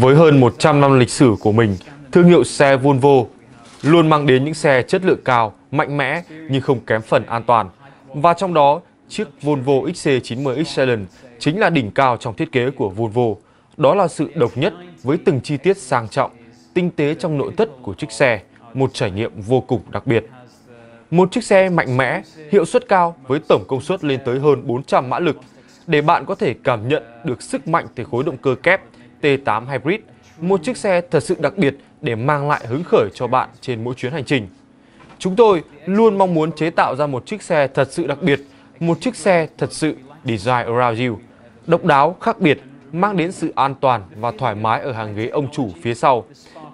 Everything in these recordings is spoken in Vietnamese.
Với hơn 100 năm lịch sử của mình, thương hiệu xe Volvo luôn mang đến những xe chất lượng cao, mạnh mẽ nhưng không kém phần an toàn. Và trong đó, chiếc Volvo XC90 Excellent chính là đỉnh cao trong thiết kế của Volvo. Đó là sự độc nhất với từng chi tiết sang trọng, tinh tế trong nội thất của chiếc xe, một trải nghiệm vô cùng đặc biệt. Một chiếc xe mạnh mẽ, hiệu suất cao với tổng công suất lên tới hơn 400 mã lực, để bạn có thể cảm nhận được sức mạnh từ khối động cơ kép T8 Hybrid, một chiếc xe thật sự đặc biệt để mang lại hứng khởi cho bạn trên mỗi chuyến hành trình. Chúng tôi luôn mong muốn chế tạo ra một chiếc xe thật sự đặc biệt, một chiếc xe thật sự design around you, độc đáo, khác biệt, mang đến sự an toàn và thoải mái ở hàng ghế ông chủ phía sau.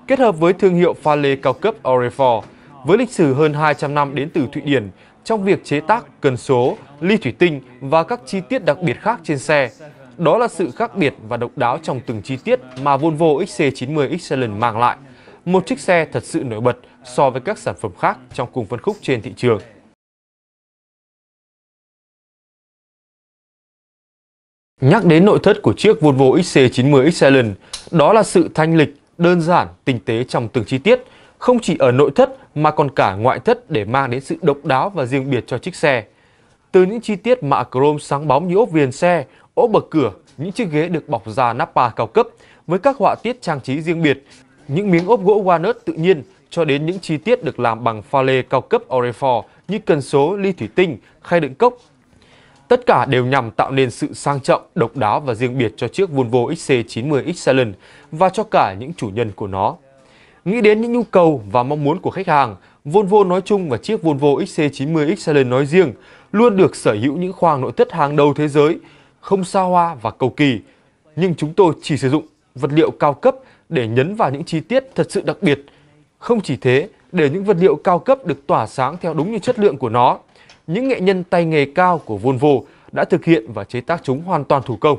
Kết hợp với thương hiệu pha lê cao cấp Orefor, với lịch sử hơn 200 năm đến từ Thụy Điển trong việc chế tác cần số, ly thủy tinh và các chi tiết đặc biệt khác trên xe, đó là sự khác biệt và độc đáo trong từng chi tiết mà Volvo XC90 Excellent mang lại. Một chiếc xe thật sự nổi bật so với các sản phẩm khác trong cùng phân khúc trên thị trường. Nhắc đến nội thất của chiếc Volvo XC90 Excellent, đó là sự thanh lịch, đơn giản, tinh tế trong từng chi tiết, không chỉ ở nội thất mà còn cả ngoại thất để mang đến sự độc đáo và riêng biệt cho chiếc xe. Từ những chi tiết mạ chrome sáng bóng như ốp viền xe, ốp bậc cửa, những chiếc ghế được bọc da nappa cao cấp với các họa tiết trang trí riêng biệt, những miếng ốp gỗ walnut tự nhiên cho đến những chi tiết được làm bằng pha lê cao cấp Orefor như cần số, ly thủy tinh, khay đựng cốc. Tất cả đều nhằm tạo nên sự sang trọng, độc đáo và riêng biệt cho chiếc Volvo XC90 Excellent và cho cả những chủ nhân của nó. Nghĩ đến những nhu cầu và mong muốn của khách hàng, Volvo nói chung và chiếc Volvo XC90 Excellent nói riêng luôn được sở hữu những khoang nội thất hàng đầu thế giới không xa hoa và cầu kỳ, nhưng chúng tôi chỉ sử dụng vật liệu cao cấp để nhấn vào những chi tiết thật sự đặc biệt. Không chỉ thế, để những vật liệu cao cấp được tỏa sáng theo đúng như chất lượng của nó, những nghệ nhân tay nghề cao của Volvo đã thực hiện và chế tác chúng hoàn toàn thủ công.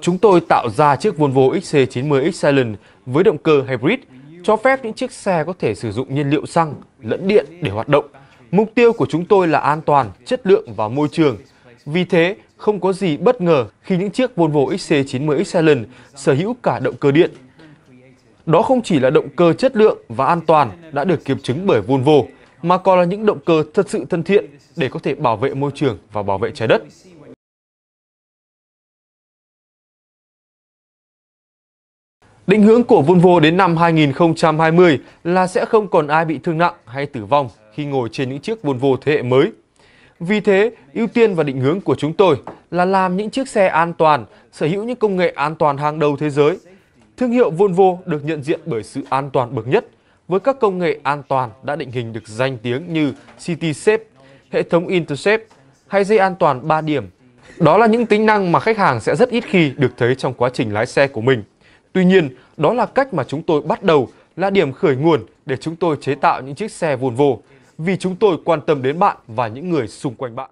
Chúng tôi tạo ra chiếc Volvo XC90 X Silent với động cơ hybrid cho phép những chiếc xe có thể sử dụng nhiên liệu xăng lẫn điện để hoạt động. Mục tiêu của chúng tôi là an toàn, chất lượng và môi trường. Vì thế, không có gì bất ngờ khi những chiếc Volvo XC90 Excellent sở hữu cả động cơ điện. Đó không chỉ là động cơ chất lượng và an toàn đã được kiểm chứng bởi Volvo, mà còn là những động cơ thật sự thân thiện để có thể bảo vệ môi trường và bảo vệ trái đất. Định hướng của Volvo đến năm 2020 là sẽ không còn ai bị thương nặng hay tử vong khi ngồi trên những chiếc Volvo thế hệ mới. Vì thế, ưu tiên và định hướng của chúng tôi là làm những chiếc xe an toàn, sở hữu những công nghệ an toàn hàng đầu thế giới. Thương hiệu Volvo được nhận diện bởi sự an toàn bậc nhất, với các công nghệ an toàn đã định hình được danh tiếng như City Safe, hệ thống Intercept hay dây an toàn 3 điểm. Đó là những tính năng mà khách hàng sẽ rất ít khi được thấy trong quá trình lái xe của mình. Tuy nhiên, đó là cách mà chúng tôi bắt đầu, là điểm khởi nguồn để chúng tôi chế tạo những chiếc xe Volvo, vì chúng tôi quan tâm đến bạn và những người xung quanh bạn.